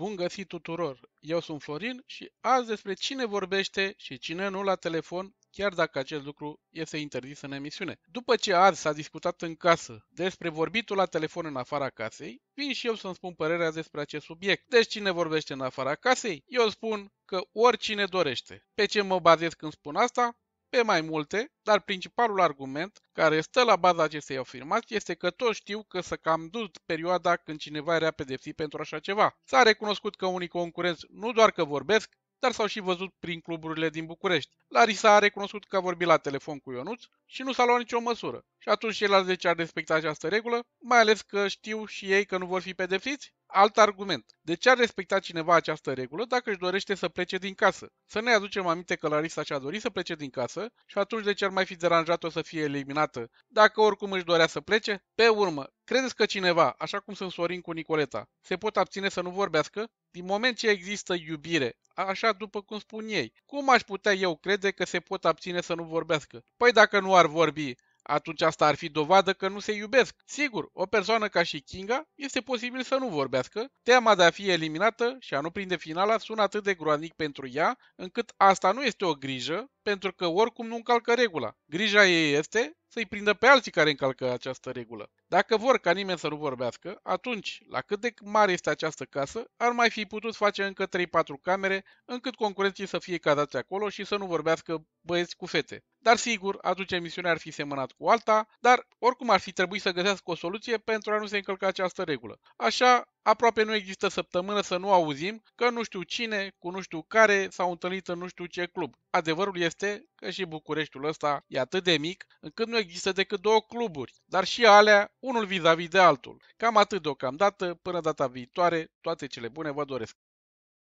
Bun găsit tuturor! Eu sunt Florin și azi despre cine vorbește și cine nu la telefon, chiar dacă acest lucru este interzis în emisiune. După ce azi s-a discutat în casă despre vorbitul la telefon în afara casei, vin și eu să-mi spun părerea despre acest subiect. Deci cine vorbește în afara casei? Eu spun că oricine dorește. Pe ce mă bazez când spun asta? pe mai multe, dar principalul argument care stă la baza acestei afirmații este că toți știu că s-a cam dus perioada când cineva era pedepsit pentru așa ceva. S-a recunoscut că unii concurenți nu doar că vorbesc, dar s-au și văzut prin cluburile din București. Larisa a recunoscut că a vorbit la telefon cu Ionuț și nu s-a luat nicio măsură. Și atunci ceilalți ce ar respecta această regulă, mai ales că știu și ei că nu vor fi pedepsiți? alt argument. De ce ar respecta cineva această regulă dacă își dorește să plece din casă? Să ne aducem aminte că Larisa și-a dorit să plece din casă și atunci de ce ar mai fi deranjat-o să fie eliminată dacă oricum își dorea să plece? Pe urmă, credeți că cineva, așa cum sunt Sorin cu Nicoleta, se pot abține să nu vorbească? Din moment ce există iubire, așa după cum spun ei, cum aș putea eu crede că se pot abține să nu vorbească? Păi dacă nu ar vorbi, atunci asta ar fi dovadă că nu se iubesc. Sigur, o persoană ca și Kinga este posibil să nu vorbească, teama de a fi eliminată și a nu prinde finala sună atât de groaznic pentru ea, încât asta nu este o grijă, pentru că oricum nu încalcă regula. Grija ei este să-i prindă pe alții care încalcă această regulă. Dacă vor ca nimeni să nu vorbească, atunci, la cât de mare este această casă, ar mai fi putut face încă 3-4 camere, încât concurenții să fie cazați acolo și să nu vorbească băieți cu fete. Dar sigur, atunci emisiunea ar fi semănat cu alta, dar oricum ar fi trebuit să găsească o soluție pentru a nu se încălca această regulă. Așa, Aproape nu există săptămână să nu auzim că nu știu cine, cu nu știu care s-au întâlnit în nu știu ce club. Adevărul este că și Bucureștiul ăsta e atât de mic încât nu există decât două cluburi, dar și alea unul vis-a-vis de altul. Cam atât deocamdată, până data viitoare, toate cele bune vă doresc!